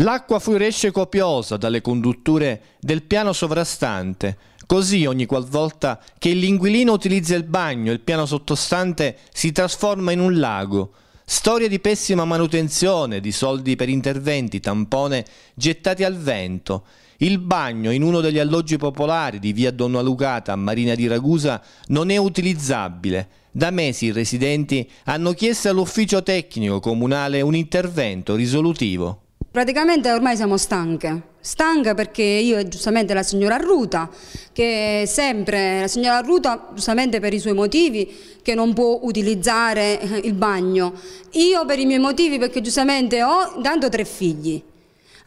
L'acqua fuoriesce copiosa dalle condutture del piano sovrastante, così ogni qualvolta che l'inquilino utilizza il bagno, il piano sottostante si trasforma in un lago. Storia di pessima manutenzione, di soldi per interventi, tampone gettati al vento. Il bagno in uno degli alloggi popolari di via Donna Lucata a Marina di Ragusa non è utilizzabile. Da mesi i residenti hanno chiesto all'ufficio tecnico comunale un intervento risolutivo. Praticamente ormai siamo stanche, stanca perché io e giustamente la signora Ruta, che sempre, la signora Ruta giustamente per i suoi motivi che non può utilizzare il bagno, io per i miei motivi perché giustamente ho intanto tre figli,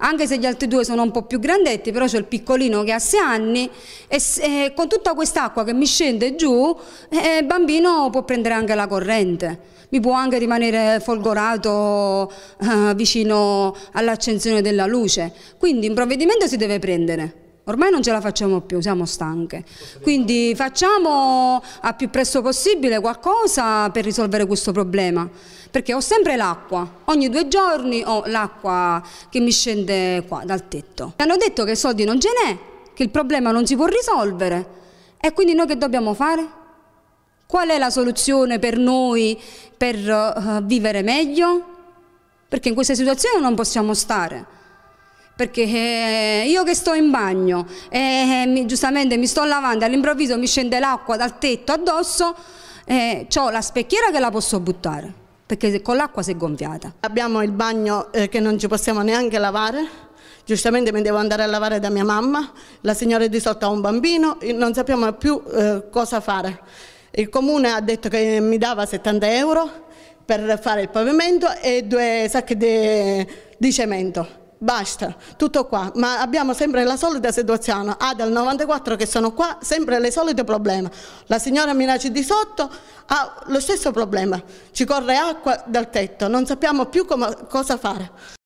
anche se gli altri due sono un po' più grandetti, però c'è il piccolino che ha 6 anni e, e con tutta quest'acqua che mi scende giù, eh, il bambino può prendere anche la corrente, mi può anche rimanere folgorato eh, vicino all'accensione della luce, quindi un provvedimento si deve prendere. Ormai non ce la facciamo più, siamo stanche. Quindi facciamo a più presto possibile qualcosa per risolvere questo problema. Perché ho sempre l'acqua, ogni due giorni ho l'acqua che mi scende qua dal tetto. Mi hanno detto che soldi non ce n'è, che il problema non si può risolvere. E quindi noi che dobbiamo fare? Qual è la soluzione per noi per uh, vivere meglio? Perché in questa situazione non possiamo stare perché eh, io che sto in bagno e eh, eh, mi, giustamente mi sto lavando, all'improvviso mi scende l'acqua dal tetto addosso, eh, ho la specchiera che la posso buttare, perché con l'acqua si è gonfiata. Abbiamo il bagno eh, che non ci possiamo neanche lavare, giustamente mi devo andare a lavare da mia mamma, la signora di sotto ha un bambino, non sappiamo più eh, cosa fare. Il comune ha detto che mi dava 70 euro per fare il pavimento e due sacchi di cemento. Basta, tutto qua, ma abbiamo sempre la solita situazione, ha ah, dal 94 che sono qua, sempre le solite problemi. La signora Minacci di sotto ha lo stesso problema, ci corre acqua dal tetto, non sappiamo più come, cosa fare.